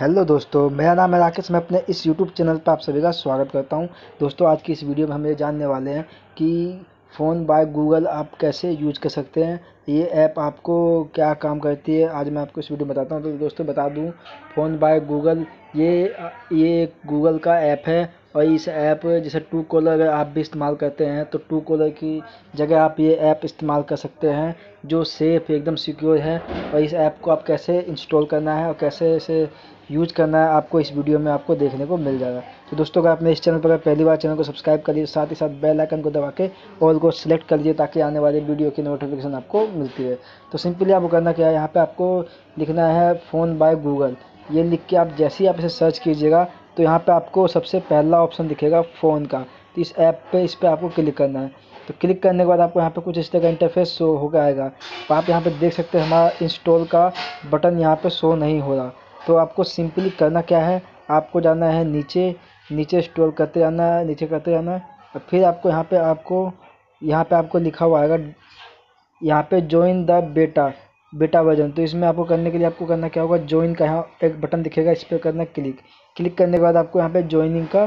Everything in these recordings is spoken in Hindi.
हेलो दोस्तों मेरा नाम है राकेश मैं अपने इस यूट्यूब चैनल पर आप सभी का स्वागत करता हूं दोस्तों आज की इस वीडियो में हम ये जानने वाले हैं कि फ़ोन बाय गूगल आप कैसे यूज कर सकते हैं ये ऐप आपको क्या काम करती है आज मैं आपको इस वीडियो में बताता हूँ तो दोस्तों बता दूँ फ़ोन बाय गूगल ये ये गूगल का ऐप है और इस ऐप जैसे टू कॉलर आप भी इस्तेमाल करते हैं तो टू कॉलर की जगह आप ये ऐप इस्तेमाल कर सकते हैं जो सेफ़ एकदम सिक्योर है और इस ऐप को आप कैसे इंस्टॉल करना है और कैसे इसे यूज करना है आपको इस वीडियो में आपको देखने को मिल जाएगा तो दोस्तों अगर आप मेरे इस चैनल पर पहली बार चैनल को सब्सक्राइब करिए साथ ही साथ बेल आइकन को दबा के ऑल को सिलेक्ट कर लीजिए ताकि आने वाले वीडियो की नोटिफिकेशन आपको मिलती रहे तो सिंपली आपको करना क्या है यहाँ पर आपको लिखना है फ़ोन बाय गूगल ये लिख के आप जैसे ही आप इसे सर्च कीजिएगा तो यहाँ पे आपको सबसे पहला ऑप्शन दिखेगा फ़ोन का तो इस ऐप पे इस पर आपको क्लिक करना है तो क्लिक करने के बाद आपको यहाँ पे कुछ इस तरह का इंटरफेस शो गया आएगा तो आप यहाँ पे देख सकते हैं हमारा इंस्टॉल का बटन यहाँ पे शो नहीं हो रहा तो आपको सिंपली करना क्या है आपको जाना है नीचे नीचे इंस्टॉल करते जाना है नीचे करते जाना है और फिर आपको यहाँ पर आपको यहाँ पर आपको लिखा हुआ आएगा यहाँ पर ज्वाइन द बेटा बेटा वर्जन तो इसमें आपको करने के लिए आपको करना क्या होगा ज्वाइन का यहाँ एक बटन दिखेगा इस पर करना क्लिक क्लिक करने के बाद आपको यहाँ पे ज्वाइनिंग का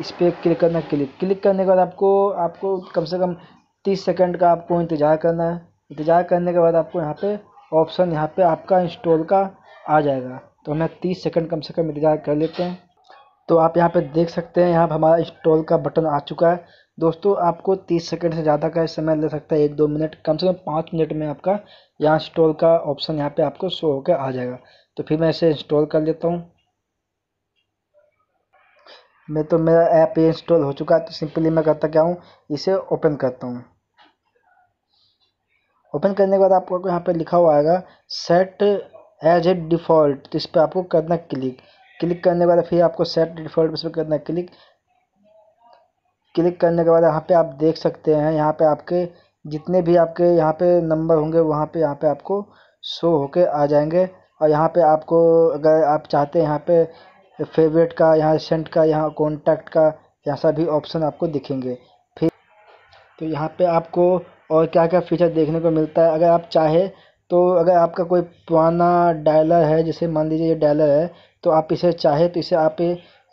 इस पर क्लिक करना क्लिक क्लिक करने के बाद आपको आपको कम से कम तीस सेकंड का आपको इंतज़ार करना है इंतज़ार करने के बाद आपको यहाँ पे ऑप्शन यहाँ पे आपका इंस्टॉल का आ जाएगा तो हमें तीस सेकंड कम से कम इंतज़ार कर लेते हैं तो आप यहाँ पे देख सकते हैं यहाँ हमारा इंस्टॉल का बटन आ चुका है दोस्तों आपको तीस सेकेंड से ज़्यादा का समय ले सकता है एक दो मिनट कम से कम पाँच मिनट में आपका यहाँ इंस्टॉल का ऑप्शन यहाँ पर आपको शो होकर आ जाएगा तो फिर मैं इसे इंस्टॉल कर लेता हूँ मैं तो मेरा ऐप ही इंस्टॉल हो चुका है तो सिंपली मैं करता क्या हूँ इसे ओपन करता हूँ ओपन करने के बाद आपको यहाँ पर लिखा हुआ आएगा सेट एज ए डिफ़ॉल्ट इस पर आपको करना क्लिक क्लिक करने के बाद फिर आपको सेट डिफ़ॉल्ट इस पर करना क्लिक क्लिक करने के बाद यहाँ पे आप देख सकते हैं यहाँ पे आपके जितने भी आपके यहाँ पे नंबर होंगे वहाँ पे यहाँ पे आपको शो होके आ जाएंगे और यहाँ पे आपको अगर आप चाहते हैं यहाँ पे फेवरेट का यहाँ सेंट का यहाँ कॉन्टैक्ट का यहाँ सभी ऑप्शन आपको दिखेंगे फिर तो यहाँ पे आपको और क्या क्या फीचर देखने को मिलता है अगर आप चाहे तो अगर आपका कोई पुराना डायलर है जैसे मान लीजिए ये डायलर है तो आप इसे चाहे तो इसे आप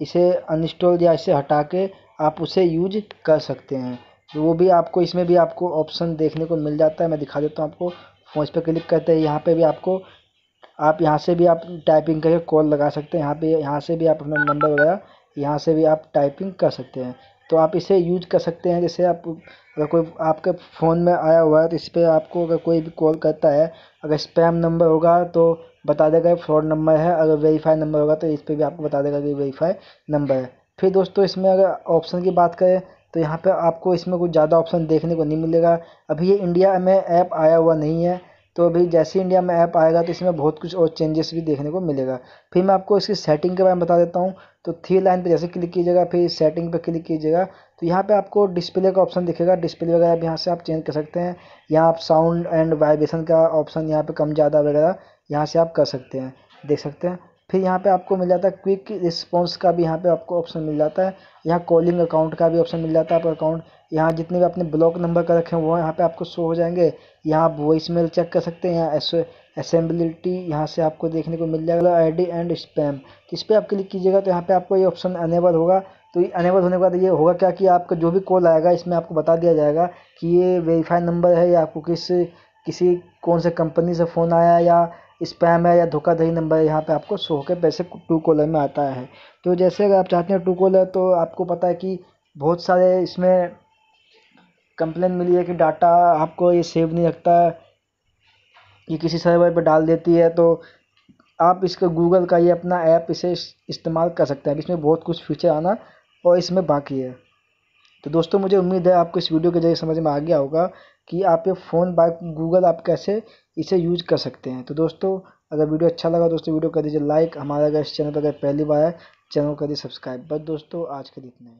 इसे अनइंस्टॉल या इसे हटा के आप उसे यूज कर सकते हैं तो वो भी आपको इसमें भी आपको ऑप्शन देखने को मिल जाता है मैं दिखा देता हूँ आपको फोन पर क्लिक करते हैं यहाँ पे भी आपको आप यहाँ से भी आप टाइपिंग करके कॉल लगा सकते हैं यहाँ पे यहाँ से भी आप अपना नंबर वगैरह यहाँ से भी आप टाइपिंग कर सकते हैं तो आप इसे यूज कर सकते हैं जैसे आप अगर कोई आपके फ़ोन में आया हुआ है तो इस पर आपको अगर कोई भी कॉल करता है अगर स्पैम नंबर होगा तो बता देगा फ्रॉड नंबर है अगर वेरीफाई नंबर होगा तो इस पर भी आपको बता देगा कि वेरीफाई नंबर है फिर दोस्तों इसमें अगर ऑप्शन की बात करें तो यहाँ पर आपको इसमें कुछ ज़्यादा ऑप्शन देखने को नहीं मिलेगा अभी ये इंडिया में ऐप आया हुआ नहीं है तो अभी जैसे ही इंडिया में ऐप आएगा तो इसमें बहुत कुछ और चेंजेस भी देखने को मिलेगा फिर मैं आपको इसकी सेटिंग के बारे में बता देता हूँ तो थ्री लाइन पे जैसे क्लिक कीजिएगा फिर सेटिंग पे क्लिक कीजिएगा तो यहाँ पे आपको डिस्प्ले का ऑप्शन दिखेगा डिस्प्ले वगैरह अब यहाँ से आप चेंज कर सकते हैं यहाँ आप साउंड एंड वाइब्रेशन का ऑप्शन यहाँ पर कम ज़्यादा वगैरह यहाँ से आप कर सकते हैं देख सकते हैं फिर यहाँ पे आपको मिल जाता है क्विक रिस्पांस का भी यहाँ पे आपको ऑप्शन मिल जाता है यहाँ कॉलिंग अकाउंट का भी ऑप्शन मिल जाता है आप अकाउंट यहाँ जितने भी अपने ब्लॉक नंबर का रखे हैं वो यहाँ पे आपको शो हो जाएंगे यहाँ आप वॉइस मेल चेक कर सकते हैं यहाँ असेंबिलिटी यहाँ से आपको देखने को मिल जाएगा डी एंड स्पैम इस पर आप क्लिक कीजिएगा तो यहाँ पर आपको ये ऑप्शन अनेबल होगा तो ये अनेबल होने के बाद ये होगा क्या कि आपका जो भी कॉल आएगा इसमें आपको बता दिया जाएगा कि ये वेरीफाइड नंबर है या आपको किस किसी कौन से कंपनी से फ़ोन आया या स्पैम है या धोखाधड़ी नंबर है यहाँ पे आपको शो के पैसे टू कॉलर में आता है तो जैसे अगर आप चाहते हैं टू कॉलर तो आपको पता है कि बहुत सारे इसमें कंप्लेन मिली है कि डाटा आपको ये सेव नहीं रखता ये किसी सर्वर पर डाल देती है तो आप इसका गूगल का ये अपना ऐप इसे इस्तेमाल कर सकते हैं इसमें बहुत कुछ फीचर आना और इसमें बाकी है तो दोस्तों मुझे उम्मीद है आपको इस वीडियो के जरिए समझ में आ गया होगा कि आप ये फ़ोन बाय गूगल आप कैसे इसे यूज़ कर सकते हैं तो दोस्तों अगर वीडियो अच्छा लगा दोस्तों वीडियो कर दीजिए लाइक हमारा अगर इस चैनल पर अगर पहली बार है चैनल कर दीजिए सब्सक्राइब बस दोस्तों आज के लिए इतना ही